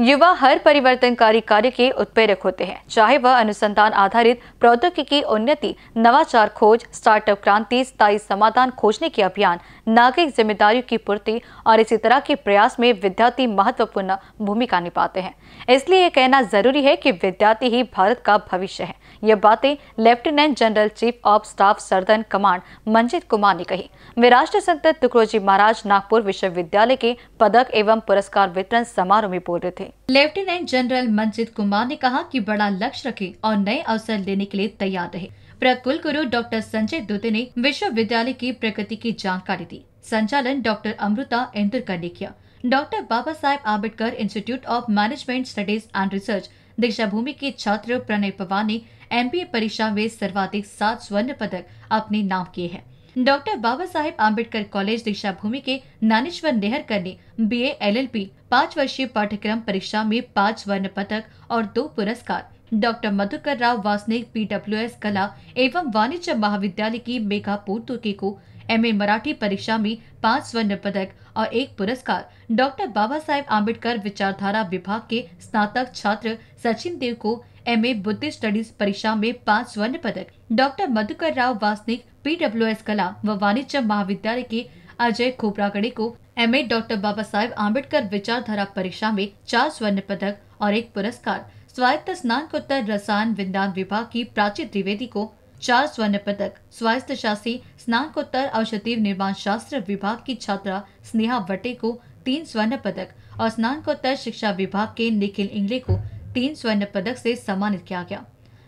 युवा हर परिवर्तनकारी कार्य के उत्प्रेरक होते हैं चाहे वह अनुसंधान आधारित प्रौद्योगिकी उन्नति नवाचार खोज स्टार्टअप क्रांति स्थायी समाधान खोजने के अभियान नागरिक जिम्मेदारियों की पूर्ति और इसी तरह के प्रयास में विद्यार्थी महत्वपूर्ण भूमिका निभाते हैं इसलिए ये कहना जरूरी है कि विद्यार्थी ही भारत का भविष्य है ये बातें lieutenant general chief of staff southern command Manjit Kumar ने कही वे राष्ट्र संत महाराज नागपुर विश्वविद्यालय के पदक एवं पुरस्कार वितरण समारोह में बोल रहे थे लेफ्टिनेंट जनरल मंजित कुमार ने कहा कि बड़ा लक्ष्य रखे और नए अवसर लेने के लिए तैयार रहे प्रकुल गुरु डॉक्टर संजय दुते ने विश्वविद्यालय की प्रगति की जानकारी दी संचालन डॉक्टर अमृता इंदुरकर ने किया doctor Baba Saheb Ambedkar institute of management studies and research Deeksha Bhoomi के छात्र प्रणय पवार ने एम परीक्षा में सर्वाधिक सात स्वर्ण पदक अपने नाम किए हैं डॉक्टर बाबा साहेब आम्बेडकर कॉलेज दीक्षा भूमि के नानेश्वर नेहरकर ने बी पी पाँच वर्षीय पाठ्यक्रम परीक्षा में पाँच वर्ण पदक और दो पुरस्कार doctor Madhukar Rao Wasnik P S कला एवं वाणिज्य महाविद्यालय की मेघा पोर्तुके को एम ए मराठी परीक्षा में पाँच स्वर्ण पदक और एक पुरस्कार डॉक्टर बाबा साहेब आम्बेडकर विचारधारा विभाग के स्नातक छात्र सचिन देव को एमए बुद्धि स्टडीज परीक्षा में पांच स्वर्ण पदक डॉक्टर मधुकर राव वासनिक पीडब्ल्यूएस कला व वाणिज्य महाविद्यालय के अजय खोपरागड़े को M A doctor Baba Saheb Ambedkar विचारधारा परीक्षा में चार स्वर्ण पदक और एक पुरस्कार स्वायत्त स्नानकोत्तर रसायन विज्ञान विभाग की प्राची त्रिवेदी को चार स्वर्ण पदक स्वास्थ्य शासी स्नानकोत्तर औषधि निर्माण शास्त्र विभाग की छात्रा स्नेहा वटे को तीन स्वर्ण पदक और स्नानकोत्तर शिक्षा विभाग के निखिल इंगले को तीन स्वर्ण पदक से सम्मानित किया गया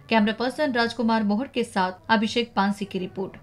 कैमरा पर्सन राजकुमार मोहर के साथ अभिषेक पांसी की रिपोर्ट